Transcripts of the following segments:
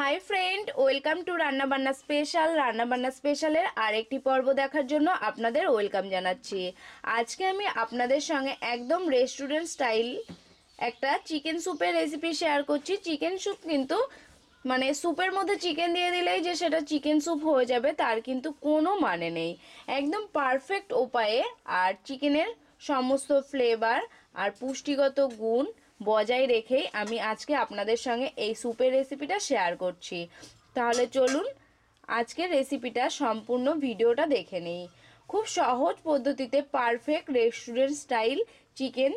High friend welcome to Rannabanna special Rannabanna স্পেশালের আরেকটি পর্ব দেখার জন্য আপনাদের ওয়েলকাম জানাচ্ছি আজকে আমি আপনাদের সঙ্গে একদম রেস্টুরেন্ট স্টাইল একটা চিকেন স্যুপের রেসিপি শেয়ার করছি চিকেন স্যুপ কিন্তু মানে স্যুপের মধ্যে চিকেন দিয়ে দিলেই যে সেটা চিকেন স্যুপ হয়ে যাবে তার কিন্তু কোনো মানে নেই একদম পারফেক্ট উপায়ে আর চিকেনের সমস্ত ফ্লেভার আর পুষ্টিগত গুণ বজায় রেখেই আমি আজকে আপনাদের সঙ্গে এই স্যুপের রেসিপিটা শেয়ার করছি তাহলে চলুন আজকের রেসিপিটা সম্পূর্ণ ভিডিওটা দেখে নেই খুব সহজ পদ্ধতিতে perfect restaurant style chicken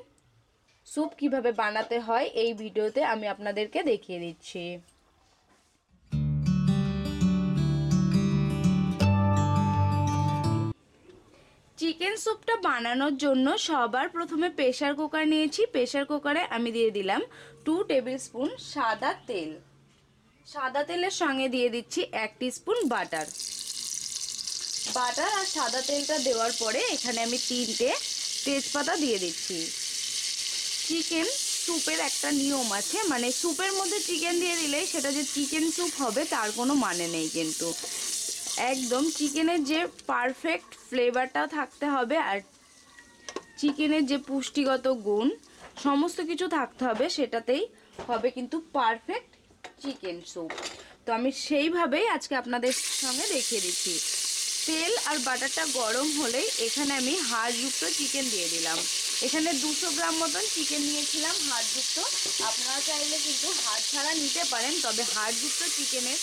soup কিভাবে বানাতে হয় এই ভিডিওতে আমি আপনাদেরকে দেখিয়ে দিচ্ছি চিকেন স্যুপটা বানানোর জন্য সবার প্রথমে প্রেশার কুকার নিয়েছি প্রেশার কুকারে আমি দিয়ে দিলাম টু টেবিল স্পুন সাদা তেল সাদা তেলের সঙ্গে দিয়ে দিচ্ছি এক স্পুন বাটার বাটার আর সাদা তেলটা দেওয়ার পরে এখানে আমি তিনটে তেজপাতা দিয়ে দিচ্ছি চিকেন স্যুপের একটা নিয়ম আছে মানে স্যুপের মধ্যে চিকেন দিয়ে দিলে সেটা যে চিকেন স্যুপ হবে তার কোনো মানে নেই কিন্তু একদম চিকেনের যে পারফেক্ট ফ্লেভারটা থাকতে হবে আর চিকেনের যে পুষ্টিগত গুণ সমস্ত কিছু থাকতে হবে সেটাতেই হবে কিন্তু পারফেক্ট চিকেন স্যুপ তো আমি সেইভাবেই আজকে আপনাদের সঙ্গে দেখিয়ে দিচ্ছি তেল আর বাটারটা গরম হলেই এখানে আমি হাড়যুক্ত চিকেন দিয়ে দিলাম এখানে দুশো গ্রাম মতন চিকেন নিয়েছিলাম হাড়যুক্ত আপনারা চাইলে কিন্তু হাড় ছাড়া নিতে পারেন তবে হাড়যুক্ত চিকেনের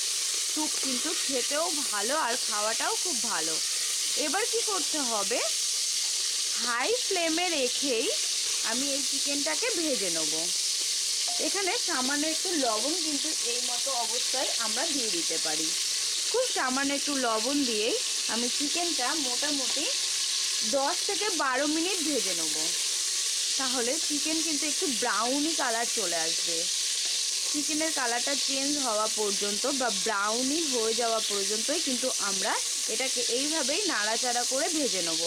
স্যুপ কিন্তু খেতেও ভালো আর খাওয়াটাও খুব ভালো এবার কি করতে হবে হাই ফ্লেমে রেখেই আমি এই চিকেনটাকে ভেজে নেব এখানে সামান্য একটু লবণ কিন্তু এই মতো অবস্থায় আমরা দিয়ে দিতে পারি খুব সামান্য একটু লবণ দিয়েই আমি চিকেনটা মোটামুটি দশ থেকে বারো মিনিট ভেজে নেব তাহলে চিকেন কিন্তু একটু ব্রাউনি কালার চলে আসবে চিকেনের কালারটা চেঞ্জ হওয়া পর্যন্ত বা ব্রাউনি হয়ে যাওয়া পর্যন্তই কিন্তু আমরা এটাকে এইভাবেই নাড়াচাড়া করে ভেজে নেব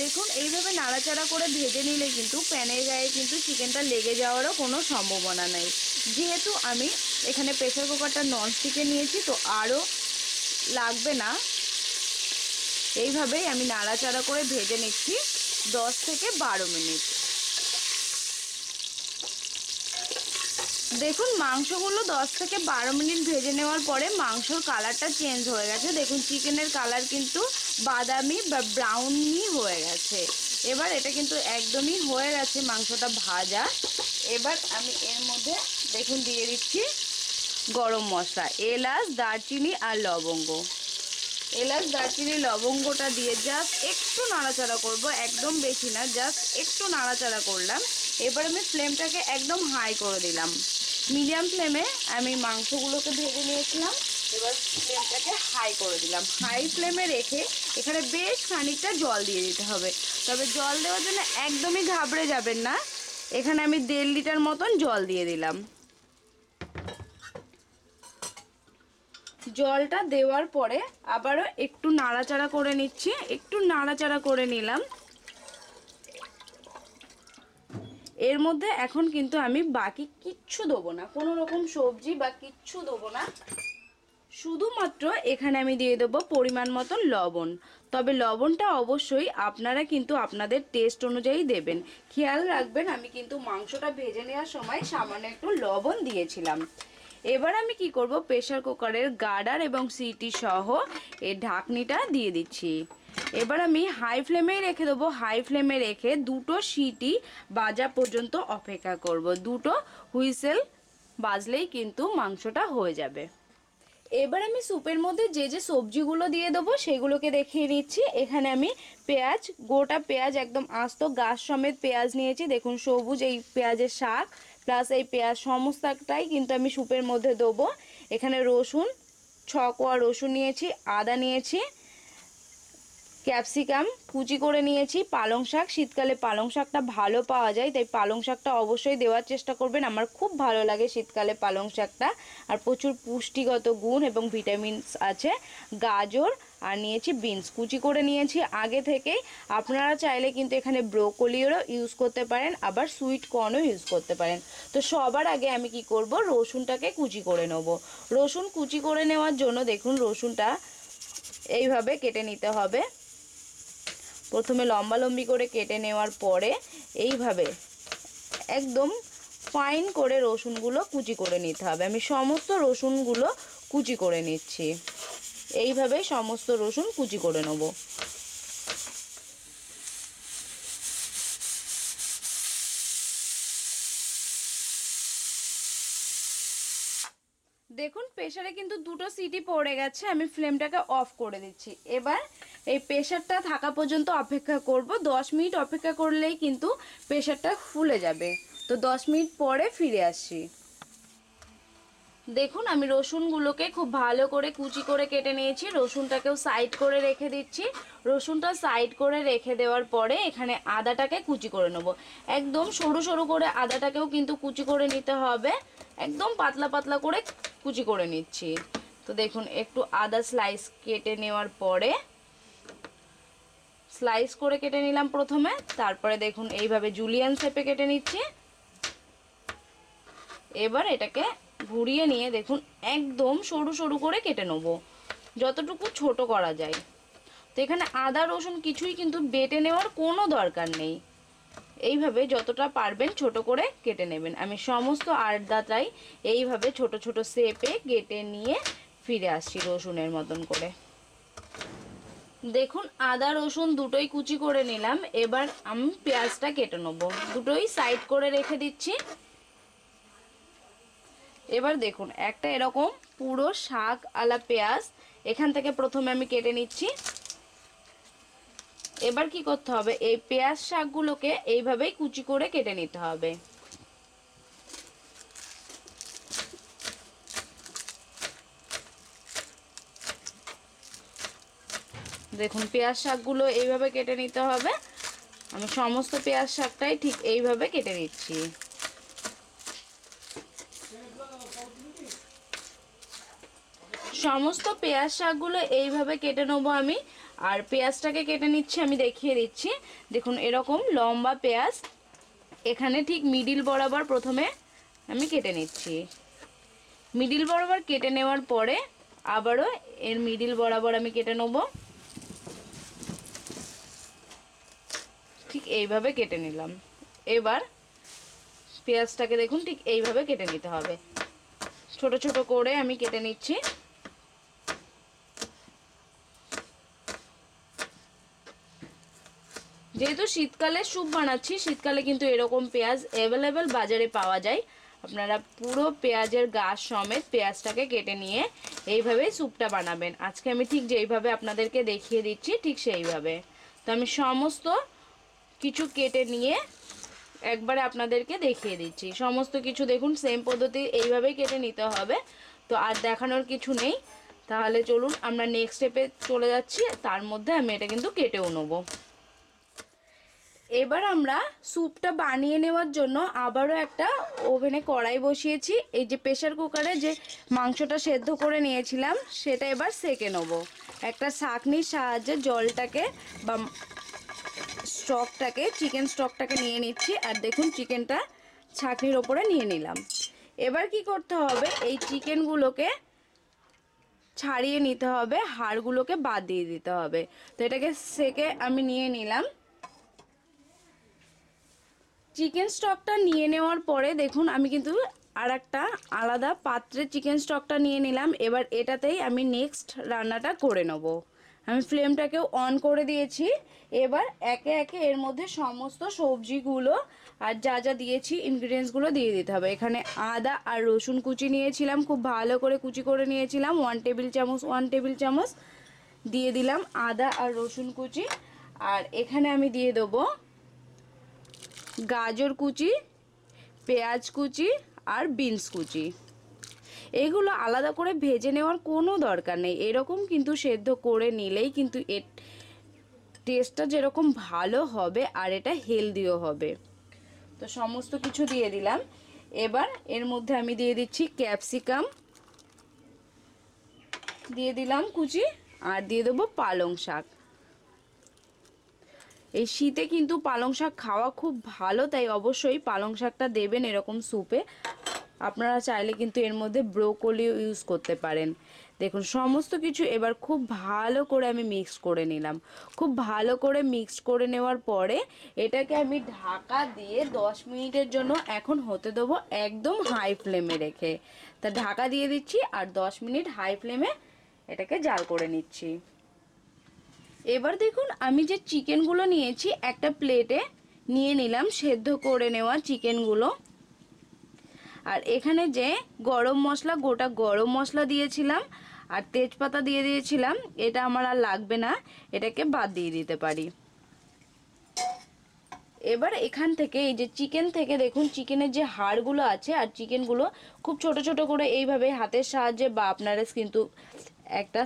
দেখুন এইভাবে নাড়াচাড়া করে ভেজে নিলে কিন্তু প্যানের গায়ে কিন্তু চিকেনটা লেগে যাওয়ারও কোনো সম্ভাবনা নেই যেহেতু আমি এখানে প্রেসার কুকারটা ননস্টিকে নিয়েছি তো আরও লাগবে না এইভাবেই আমি নাড়াচাড়া করে ভেজে নিচ্ছি দশ থেকে বারো মিনিট দেখুন মাংসগুলো 10 থেকে বারো মিনিট ভেজে নেওয়ার পরে মাংসর কালারটা চেঞ্জ হয়ে গেছে দেখুন চিকেনের কালার কিন্তু বাদামি বা ব্রাউনি হয়ে গেছে এবার এটা কিন্তু একদমই হয়ে গেছে মাংসটা ভাজা এবার আমি এর মধ্যে দেখুন দিয়ে দিচ্ছি গরম মশলা এলাচ দারচিনি আর লবঙ্গ এলাচ দারচিনি লবঙ্গটা দিয়ে জাস্ট একটু নাড়াচাড়া করব একদম বেশি না জাস্ট একটু নাড়াচাড়া করলাম এবার আমি ফ্লেমটাকে একদম হাই করে দিলাম মিডিয়াম ফ্লেমে আমি মাংসগুলোকে ভেজে নিয়েছিলাম এবার ফ্লেমটাকে হাই করে দিলাম হাই ফ্লেমে রেখে এখানে বেশ খানিকটা জল দিয়ে দিতে হবে তবে জল দেওয়ার জন্য একদমই ঘাবড়ে যাবেন না এখানে আমি দেড় লিটার মতন জল দিয়ে দিলাম জলটা দেওয়ার পরে আবারও একটু নাড়াচাড়া করে নিচ্ছি একটু নাড়াচাড়া করে নিলাম এর মধ্যে এখন কিন্তু আমি বাকি কিচ্ছু দেবো না কোনো রকম সবজি বা কিচ্ছু দেবো না শুধুমাত্র এখানে আমি দিয়ে দেবো পরিমাণ মতন লবণ তবে লবণটা অবশ্যই আপনারা কিন্তু আপনাদের টেস্ট অনুযায়ী দেবেন খেয়াল রাখবেন আমি কিন্তু মাংসটা ভেজে নেওয়ার সময় সামান্য একটু লবণ দিয়েছিলাম এবার আমি কি করব প্রেশার কুকারের গার্ডার এবং সিটি সহ এর ঢাকনিটা দিয়ে দিচ্ছি এবার আমি হাই ফ্লেমে রেখে দেবো হাই ফ্লেমে রেখে দুটো সিটি বাজা পর্যন্ত অপেক্ষা করব। দুটো হুইসেল বাজলেই কিন্তু মাংসটা হয়ে যাবে এবার আমি স্যুপের মধ্যে যে যে সবজিগুলো দিয়ে দেবো সেগুলোকে দেখিয়ে দিচ্ছি এখানে আমি পেঁয়াজ গোটা পেঁয়াজ একদম আস্ত গাছ সমেত পেঁয়াজ নিয়েছি দেখুন সবুজ এই পেঁয়াজের শাক প্লাস এই পেঁয়াজ সমস্তটাই কিন্তু আমি স্যুপের মধ্যে দেবো এখানে রসুন ছ কোয়া রসুন নিয়েছি আদা নিয়েছি ক্যাপসিকাম কুচি করে নিয়েছি পালং শাক শীতকালে পালং শাকটা ভালো পাওয়া যায় তাই পালং শাকটা অবশ্যই দেওয়ার চেষ্টা করবেন আমার খুব ভালো লাগে শীতকালে পালং শাকটা আর প্রচুর পুষ্টিগত গুণ এবং ভিটামিনস আছে গাজর আর নিয়েছি বিনস কুচি করে নিয়েছি আগে থেকেই আপনারা চাইলে কিন্তু এখানে ব্রোকলিরও ইউজ করতে পারেন আবার সুইট কর্নও ইউজ করতে পারেন তো সবার আগে আমি কি করব রসুনটাকে কুচি করে নেব রসুন কুচি করে নেওয়ার জন্য দেখুন রসুনটা এইভাবে কেটে নিতে হবে প্রথমে লম্বা লম্বি করে কেটে নেওয়ার পরে এইভাবে একদম ফাইন করে রসুনগুলো কুচি করে নিতে হবে আমি সমস্ত রসুনগুলো কুচি করে নিচ্ছি এইভাবে সমস্ত রসুন কুচি করে নেব দেখুন প্রেশারে কিন্তু দুটো সিটি পড়ে গেছে আমি ফ্লেমটাকে অফ করে দিচ্ছি এবার এই প্রেশারটা থাকা পর্যন্ত অপেক্ষা করব 10 মিনিট অপেক্ষা করলেই কিন্তু প্রেশারটা ফুলে যাবে তো 10 মিনিট পরে ফিরে আসি দেখুন আমি রসুনগুলোকে খুব ভালো করে কুচি করে কেটে নিয়েছি রসুনটাকেও সাইড করে রেখে দিচ্ছি রসুনটা সাইড করে রেখে দেওয়ার পরে এখানে আদাটাকে কুচি করে নেব একদম সরু সরু করে আদাটাকেও কিন্তু কুচি করে নিতে হবে একদম পাতলা পাতলা করে কুচি করে নিচ্ছি তো দেখুন একটু আদা স্লাইস কেটে নেওয়ার পরে স্লাইস করে কেটে নিলাম প্রথমে তারপরে দেখুন এইভাবে জুলিয়ান শেপে কেটে নিচ্ছি এবার এটাকে ঘুরিয়ে নিয়ে দেখুন একদম সরু সরু করে কেটে নেব যতটুকু ছোট করা যায় তো এখানে আদা রসুন কিছুই কিন্তু বেটে নেওয়ার কোনো দরকার নেই এইভাবে যতটা পারবেন ছোট করে কেটে নেবেন আমি সমস্ত আর্দাটাই এইভাবে ছোট ছোট শেপে কেটে নিয়ে ফিরে আসছি রসুনের মতন করে দেখুন আদা রসুন দুটোই কুচি করে নিলাম এবার আমি পেঁয়াজটা কেটে নেব দুটোই সাইড করে রেখে দিচ্ছি এবার দেখুন একটা এরকম পুরো শাক আলা পেঁয়াজ এখান থেকে প্রথমে আমি কেটে নিচ্ছি এবার কি করতে হবে এই পেঁয়াজ শাকগুলোকে এইভাবেই কুচি করে কেটে নিতে হবে দেখুন পেঁয়াজ শাকগুলো এইভাবে কেটে নিতে হবে আমি সমস্ত পেঁয়াজ শাকটাই ঠিক এইভাবে কেটে নিচ্ছি সমস্ত পেঁয়াজ শাকগুলো এইভাবে কেটে নেবো আমি আর পেঁয়াজটাকে কেটে নিচ্ছি আমি দেখিয়ে দিচ্ছি দেখুন এরকম লম্বা পেঁয়াজ এখানে ঠিক মিডিল বরাবর প্রথমে আমি কেটে নিচ্ছি মিডিল বরাবর কেটে নেওয়ার পরে আবারও এর মিডিল বরাবর আমি কেটে নেবো এইভাবে কেটে নিলাম এবার পেঁয়াজটাকে দেখুন ঠিক এইভাবে কেটে নিতে হবে ছোট ছোট করে আমি কেটে নিচ্ছি যেহেতু শীতকালে স্যুপ বানাচ্ছি শীতকালে কিন্তু এরকম পেঁয়াজ অ্যাভেলেবেল বাজারে পাওয়া যায় আপনারা পুরো পেঁয়াজের গাছ সমেত পেঁয়াজটাকে কেটে নিয়ে এইভাবে স্যুপটা বানাবেন আজকে আমি ঠিক যেইভাবে আপনাদেরকে দেখিয়ে দিচ্ছি ঠিক সেইভাবে তো আমি সমস্ত কিছু কেটে নিয়ে একবারে আপনাদেরকে দেখিয়ে দিচ্ছি সমস্ত কিছু দেখুন সেম পদ্ধতি এইভাবেই কেটে নিতে হবে তো আর দেখানোর কিছু নেই তাহলে চলুন আমরা নেক্সট স্টেপে চলে যাচ্ছি তার মধ্যে আমি এটা কিন্তু কেটেও নেবো এবার আমরা স্যুপটা বানিয়ে নেওয়ার জন্য আবারও একটা ওভেনে কড়াই বসিয়েছি এই যে প্রেশার কুকারে যে মাংসটা সেদ্ধ করে নিয়েছিলাম সেটা এবার সেকে নেবো একটা শাকনির সাহায্যে জলটাকে বা স্টকটাকে চিকেন স্টকটাকে নিয়ে নিচ্ছি আর দেখুন চিকেনটা ছাঁকনির ওপরে নিয়ে নিলাম এবার কি করতে হবে এই চিকেনগুলোকে ছাড়িয়ে নিতে হবে হাড়গুলোকে বাদ দিয়ে দিতে হবে তো এটাকে সেকে আমি নিয়ে নিলাম চিকেন স্টকটা নিয়ে নেওয়ার পরে দেখুন আমি কিন্তু আর একটা আলাদা পাত্রে চিকেন স্টকটা নিয়ে নিলাম এবার এটাতেই আমি নেক্সট রান্নাটা করে নেবো আমি ফ্লেমটাকেও অন করে দিয়েছি এবার একে একে এর মধ্যে সমস্ত সবজিগুলো আর যা যা দিয়েছি ইনগ্রিডিয়েন্টসগুলো দিয়ে দিতে হবে এখানে আদা আর রসুন কুচি নিয়েছিলাম খুব ভালো করে কুচি করে নিয়েছিলাম ওয়ান টেবিল চামচ ওয়ান টেবিল চামচ দিয়ে দিলাম আদা আর রসুন কুচি আর এখানে আমি দিয়ে দেব গাজর কুচি পেঁয়াজ কুচি আর বিনস কুচি এগুলো আলাদা করে ভেজে নেওয়ার কোনো দরকার নেই এরকম কিন্তু সেদ্ধ করে নিলেই কিন্তু এর টেস্টটা যেরকম ভালো হবে আর এটা হেলদিও হবে তো সমস্ত কিছু দিয়ে দিলাম এবার এর মধ্যে আমি দিয়ে দিচ্ছি ক্যাপসিকাম দিয়ে দিলাম কুচি আর দিয়ে দেবো পালং শাক এই শীতে কিন্তু পালং শাক খাওয়া খুব ভালো তাই অবশ্যই পালং শাকটা দেবেন এরকম স্যুপে আপনারা চাইলে কিন্তু এর মধ্যে ব্রোকলিও ইউজ করতে পারেন দেখুন সমস্ত কিছু এবার খুব ভালো করে আমি মিক্স করে নিলাম খুব ভালো করে মিক্স করে নেওয়ার পরে এটাকে আমি ঢাকা দিয়ে 10 মিনিটের জন্য এখন হতে দেবো একদম হাই ফ্লেমে রেখে তা ঢাকা দিয়ে দিচ্ছি আর 10 মিনিট হাই ফ্লেমে এটাকে জাল করে নিচ্ছি এবার দেখুন আমি যে চিকেনগুলো নিয়েছি একটা প্লেটে নিয়ে নিলাম সেদ্ধ করে নেওয়া চিকেনগুলো আর এখানে যে গরম মশলা গোটা গরম মশলা দিয়েছিলাম আর তেজপাতা দিয়ে দিয়েছিলাম এটা আমার আর লাগবে না এটাকে বাদ দিয়ে দিতে পারি এবার এখান থেকে এই যে চিকেন থেকে দেখুন চিকেনের যে হাড়গুলো আছে আর চিকেনগুলো খুব ছোট ছোট করে এইভাবে হাতের সাহায্যে বা আপনারা কিন্তু একটা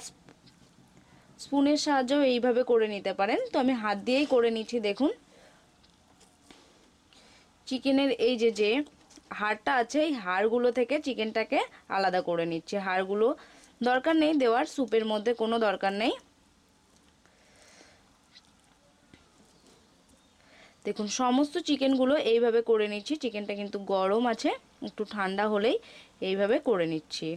স্পুনের সাহায্যেও এইভাবে করে নিতে পারেন তো আমি হাত দিয়েই করে নিচ্ছি দেখুন চিকেনের এই যে যে হাড়টা আছে এই হাড়গুলো থেকে চিকেনটাকে আলাদা করে নিচ্ছি হাড়গুলো দরকার নেই দেওয়ার স্যুপের মধ্যে কোনো দরকার নেই দেখুন সমস্ত চিকেনগুলো এইভাবে করে নিচ্ছি চিকেনটা কিন্তু গরম আছে একটু ঠান্ডা হলেই এইভাবে করে নিচ্ছি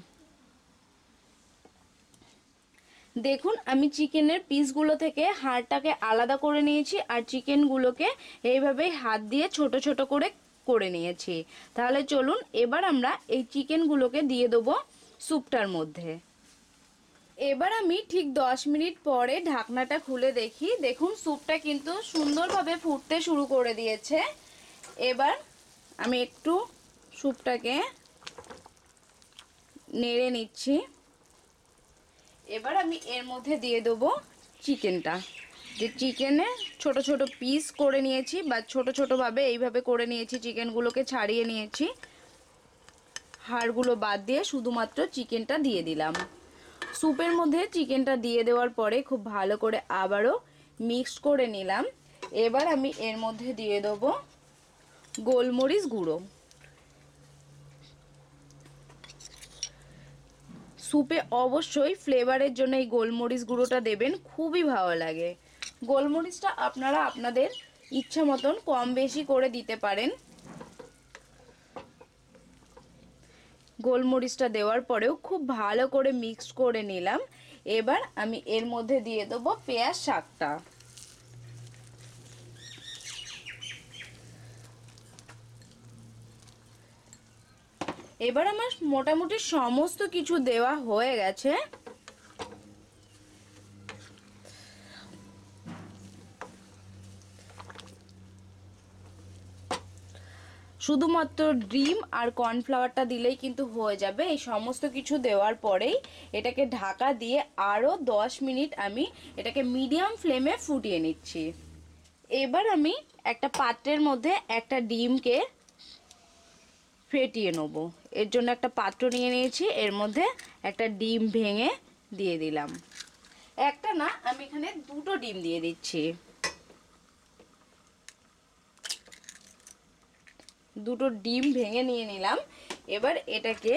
দেখুন আমি চিকেনের পিসগুলো থেকে হাড়টাকে আলাদা করে নিয়েছি আর চিকেনগুলোকে এইভাবেই হাত দিয়ে ছোট ছোট করে করে নিয়েছি তাহলে চলুন এবার আমরা এই চিকেনগুলোকে দিয়ে দেবো স্যুপটার মধ্যে এবার আমি ঠিক দশ মিনিট পরে ঢাকনাটা খুলে দেখি দেখুন স্যুপটা কিন্তু সুন্দরভাবে ফুটতে শুরু করে দিয়েছে এবার আমি একটু স্যুপটাকে নেড়ে নিচ্ছি এবার আমি এর মধ্যে দিয়ে দেবো চিকেনটা যে চিকেনে ছোট ছোট পিস করে নিয়েছি বা ছোট ছোটোভাবে এইভাবে করে নিয়েছি চিকেনগুলোকে ছাড়িয়ে নিয়েছি হাড়গুলো বাদ দিয়ে শুধুমাত্র চিকেনটা দিয়ে দিলাম স্যুপের মধ্যে চিকেনটা দিয়ে দেওয়ার পরে খুব ভালো করে আবারও মিক্স করে নিলাম এবার আমি এর মধ্যে দিয়ে দেব গোলমরিচ গুঁড়ো স্যুপে অবশ্যই ফ্লেভারের জন্য এই গোলমরিচ গুঁড়োটা দেবেন খুবই ভালো লাগে গোলমরিচটা আপনারা আপনাদের ইচ্ছা মতন কম বেশি করে দিতে পারেন গোলমরিচটা দেওয়ার পরেও খুব ভালো করে মিক্স করে নিলাম এবার আমি এর মধ্যে দিয়ে দেবো পেঁয়াজ শাকটা এবার আমার মোটামুটি সমস্ত কিছু দেওয়া হয়ে গেছে শুধুমাত্র ডিম আর কর্নফ্লাওয়ারটা দিলেই কিন্তু হয়ে যাবে এই সমস্ত কিছু দেওয়ার পরেই এটাকে ঢাকা দিয়ে আরও দশ মিনিট আমি এটাকে মিডিয়াম ফ্লেমে ফুটিয়ে নিচ্ছি এবার আমি একটা পাত্রের মধ্যে একটা ডিমকে ফেটিয়ে নেবো এর জন্য একটা পাত্র নিয়ে নিয়েছি এর মধ্যে একটা ডিম ভেঙে দিয়ে দিলাম একটা না আমি এখানে দুটো ডিম দিয়ে দিচ্ছি দুটো ডিম ভেঙে নিয়ে নিলাম এবার এটাকে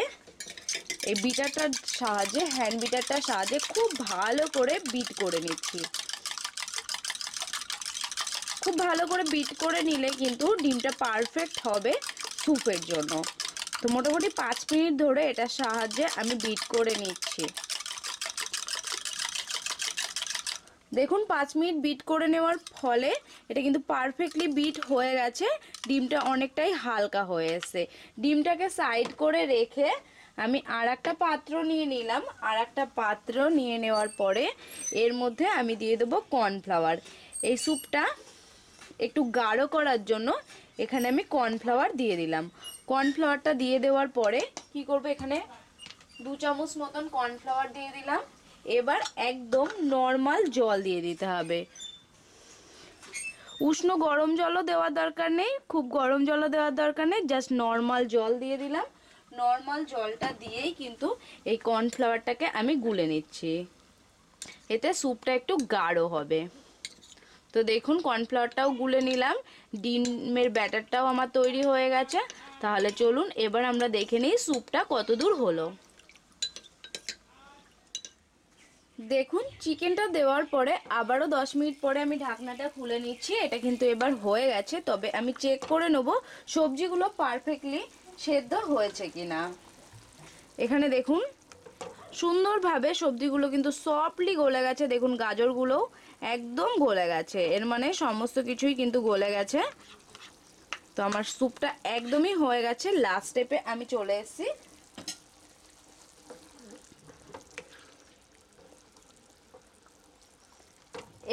এই বিটারটার সাহায্যে হ্যান্ড বিটারটার সাহায্যে খুব ভালো করে বিট করে নিচ্ছি খুব ভালো করে বিট করে নিলে কিন্তু ডিমটা পারফেক্ট হবে সুপের জন্য তো মোটামুটি পাঁচ মিনিট ধরে এটার সাহায্যে আমি বিট করে নিচ্ছি দেখুন পাঁচ মিনিট বিট করে নেওয়ার ফলে এটা কিন্তু পারফেক্টলি বিট হয়ে গেছে ডিমটা অনেকটাই হালকা হয়ে এসছে ডিমটাকে সাইড করে রেখে আমি আর একটা পাত্র নিয়ে নিলাম আর একটা পাত্র নিয়ে নেওয়ার পরে এর মধ্যে আমি দিয়ে দেবো কর্নফ্লাওয়ার এই স্যুপটা একটু গাঢ় করার জন্য এখানে আমি কর্নফ্লাওয়ার দিয়ে দিলাম কর্নফ্লাওয়ারটা দিয়ে দেওয়ার পরে কি করব এখানে দু চামচ মতন কর্নফ্লাওয়ার দিয়ে দিলাম এবার একদম নর্মাল জল দিয়ে দিতে হবে উষ্ণ গরম জলও দেওয়ার দরকার নেই খুব গরম জলও দেওয়ার দরকার নেই জাস্ট নর্মাল জল দিয়ে দিলাম নর্মাল জলটা দিয়েই কিন্তু এই কর্নফ্লাওয়ারটাকে আমি গুলে নিচ্ছি এতে স্যুপটা একটু গাঢ় হবে তো দেখুন কর্নফ্লাওয়ারটাও গুলে নিলাম ডিমের ব্যাটারটাও আমার তৈরি হয়ে গেছে তাহলে চলুন এবার আমরা দেখে নিই স্যুপটা কত দূর হলো দেখুন চিকেনটা দেওয়ার পরে আবারও দশ মিনিট পরে আমি ঢাকনাটা খুলে নিচ্ছি এটা কিন্তু এবার হয়ে গেছে তবে আমি চেক করে নেব সবজিগুলো পারফেক্টলি সেদ্ধ হয়েছে কিনা এখানে দেখুন সুন্দরভাবে সবজিগুলো কিন্তু সফটলি গলে গেছে দেখুন গাজরগুলোও একদম গলে গেছে এর মানে সমস্ত কিছুই কিন্তু গলে গেছে তো আমার স্যুপটা একদমই হয়ে গেছে লাস্ট স্টেপে আমি চলে এসেছি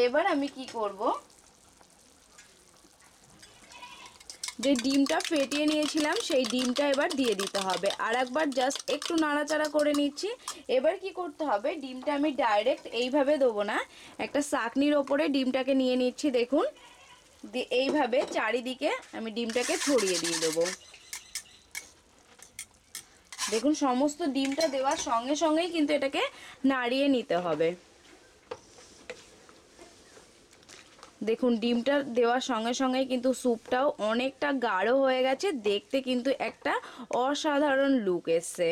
এবার আমি কি করব যে ডিমটা ফেটিয়ে নিয়েছিলাম সেই ডিমটা এবার দিয়ে দিতে হবে আর একবার জাস্ট একটু নাড়াচাড়া করে নিচ্ছি এবার কি করতে হবে ডিমটা আমি ডাইরেক্ট এইভাবে দেবো না একটা চাকনির ওপরে ডিমটাকে নিয়ে নিচ্ছি দেখুন এইভাবে চারিদিকে আমি ডিমটাকে ছড়িয়ে দিয়ে দেবো দেখুন সমস্ত ডিমটা দেওয়ার সঙ্গে সঙ্গেই কিন্তু এটাকে নাড়িয়ে নিতে হবে দেখুন ডিমটা দেওয়ার সঙ্গে সঙ্গে কিন্তু স্যুপটাও অনেকটা গাঢ় হয়ে গেছে দেখতে কিন্তু একটা অসাধারণ লুক এসছে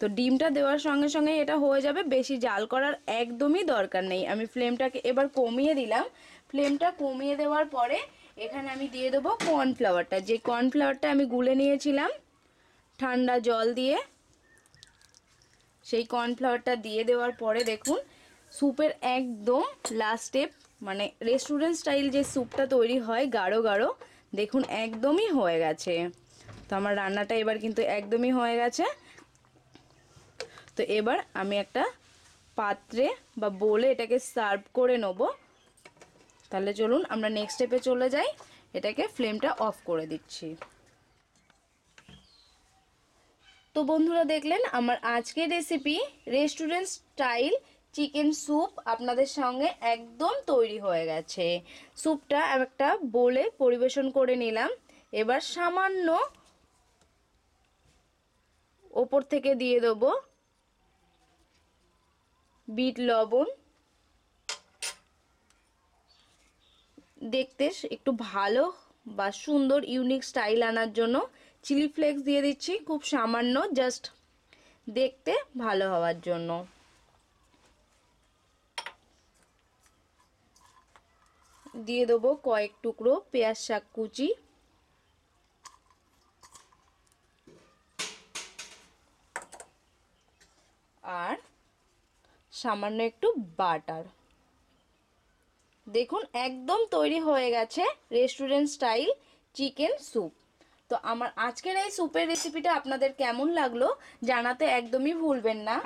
তো ডিমটা দেওয়ার সঙ্গে সঙ্গে এটা হয়ে যাবে বেশি জাল করার একদমই দরকার নেই আমি ফ্লেমটাকে এবার কমিয়ে দিলাম ফ্লেমটা কমিয়ে দেওয়ার পরে এখানে আমি দিয়ে দেবো কর্নফ্লাওয়ারটা যে কর্নফ্লাওয়ারটা আমি গুলে নিয়েছিলাম ঠান্ডা জল দিয়ে সেই কর্নফ্লাওয়ারটা দিয়ে দেওয়ার পরে দেখুন স্যুপের একদম লাস্ট স্টেপ মানে রেস্টুরেন্ট স্টাইল যে স্যুপটা তৈরি হয় গাঢ় গাঢ় দেখুন একদমই হয়ে গেছে তো আমার রান্নাটা এবার কিন্তু একদমই হয়ে গেছে তো এবার আমি একটা পাত্রে বা বলে এটাকে সার্ভ করে নেব তাহলে চলুন আমরা নেক্সট স্টেপে চলে যাই এটাকে ফ্লেমটা অফ করে দিচ্ছি তো বন্ধুরা দেখলেন আমার আজকের recipe restaurant style chicken soup আপনাদের সঙ্গে একদম তৈরি হয়ে গেছে স্যুপটা একটা বলে পরিবেশন করে নিলাম এবার সামান্য ওপর থেকে দিয়ে দেব বিট লবণ দেখতে একটু ভালো বা সুন্দর ইউনিক স্টাইল আনার জন্য চিলি ফ্লেক্স দিয়ে দিচ্ছি খুব সামান্য জাস্ট দেখতে ভালো হওয়ার জন্য দিয়ে দেবো কয়েক টুকরো পেঁয়াজ শাক কুচি আর সামান্য একটু বাটার দেখুন একদম তৈরি হয়ে গেছে রেস্টুরেন্ট স্টাইল চিকেন স্যুপ তো আমার আজকের এই স্যুপের রেসিপিটা আপনাদের কেমন লাগলো জানাতে একদমই ভুলবেন না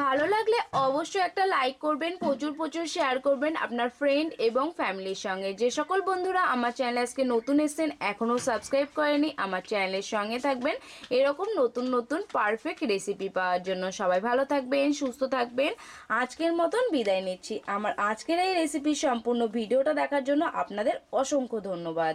ভালো লাগলে অবশ্যই একটা লাইক করবেন প্রচুর প্রচুর শেয়ার করবেন আপনার ফ্রেন্ড এবং ফ্যামিলির সঙ্গে যে সকল বন্ধুরা আমার চ্যানেল আজকে নতুন এসেছেন এখনও সাবস্ক্রাইব করেনি আমার চ্যানেলের সঙ্গে থাকবেন এরকম নতুন নতুন পারফেক্ট রেসিপি পাওয়ার জন্য সবাই ভালো থাকবেন সুস্থ থাকবেন আজকের মতন বিদায় নিচ্ছি আমার আজকের এই রেসিপির সম্পূর্ণ ভিডিওটা দেখার জন্য আপনাদের অসংখ্য ধন্যবাদ